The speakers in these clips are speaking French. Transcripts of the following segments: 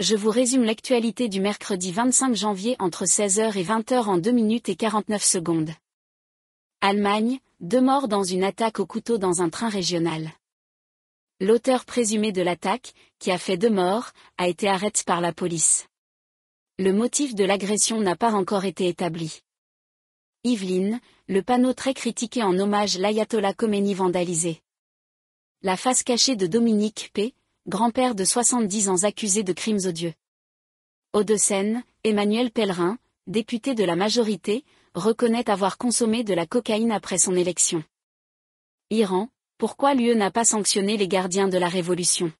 je vous résume l'actualité du mercredi 25 janvier entre 16h et 20h en 2 minutes et 49 secondes. Allemagne, deux morts dans une attaque au couteau dans un train régional. L'auteur présumé de l'attaque, qui a fait deux morts, a été arrêté par la police. Le motif de l'agression n'a pas encore été établi. Yveline, le panneau très critiqué en hommage l'ayatollah Khomeini vandalisé. La face cachée de Dominique P., grand-père de 70 ans accusé de crimes odieux. Au de Seine, Emmanuel Pellerin, député de la majorité, reconnaît avoir consommé de la cocaïne après son élection. Iran, pourquoi l'UE n'a pas sanctionné les gardiens de la révolution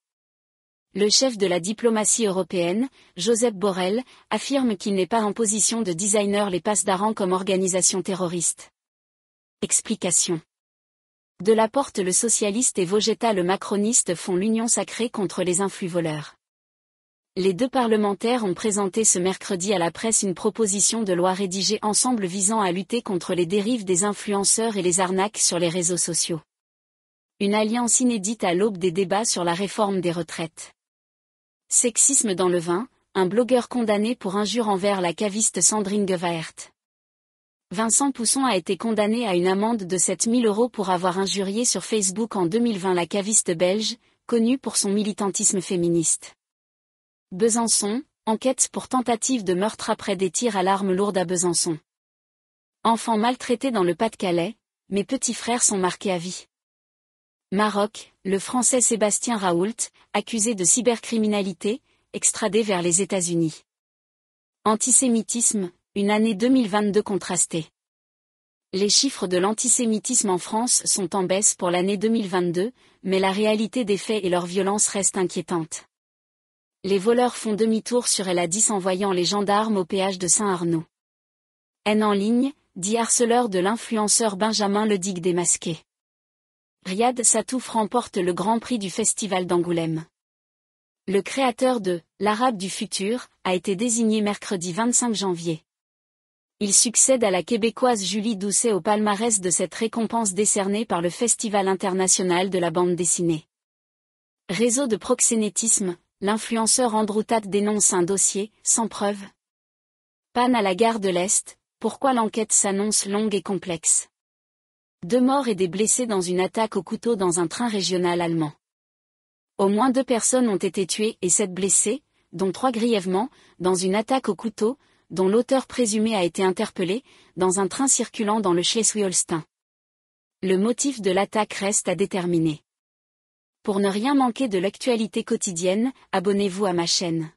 le chef de la diplomatie européenne, Joseph Borrell, affirme qu'il n'est pas en position de designer les passes d'Aran comme organisation terroriste. Explication. De la Porte le socialiste et Vogetta le macroniste font l'union sacrée contre les influx-voleurs. Les deux parlementaires ont présenté ce mercredi à la presse une proposition de loi rédigée ensemble visant à lutter contre les dérives des influenceurs et les arnaques sur les réseaux sociaux. Une alliance inédite à l'aube des débats sur la réforme des retraites. Sexisme dans le vin, un blogueur condamné pour injure envers la caviste Sandrine Gevaert. Vincent Pousson a été condamné à une amende de 7000 euros pour avoir injurié sur Facebook en 2020 la caviste belge, connue pour son militantisme féministe. Besançon, enquête pour tentative de meurtre après des tirs à l'arme lourde à Besançon. Enfant maltraité dans le Pas-de-Calais, mes petits frères sont marqués à vie. Maroc, le Français Sébastien Raoult, accusé de cybercriminalité, extradé vers les États-Unis. Antisémitisme, une année 2022 contrastée. Les chiffres de l'antisémitisme en France sont en baisse pour l'année 2022, mais la réalité des faits et leur violence reste inquiétante. Les voleurs font demi-tour sur El 10 en voyant les gendarmes au péage de Saint-Arnaud. Haine en ligne, dit harceleur de l'influenceur Benjamin Ledig démasqué. Riyad Satouf remporte le Grand Prix du Festival d'Angoulême. Le créateur de L'Arabe du futur a été désigné mercredi 25 janvier. Il succède à la québécoise Julie Doucet au palmarès de cette récompense décernée par le Festival international de la bande dessinée. Réseau de proxénétisme, l'influenceur Andrew Tate dénonce un dossier, sans preuve. Panne à la gare de l'Est, pourquoi l'enquête s'annonce longue et complexe. Deux morts et des blessés dans une attaque au couteau dans un train régional allemand. Au moins deux personnes ont été tuées et sept blessées, dont trois grièvement, dans une attaque au couteau, dont l'auteur présumé a été interpellé, dans un train circulant dans le Schleswig-Holstein. Le motif de l'attaque reste à déterminer. Pour ne rien manquer de l'actualité quotidienne, abonnez-vous à ma chaîne.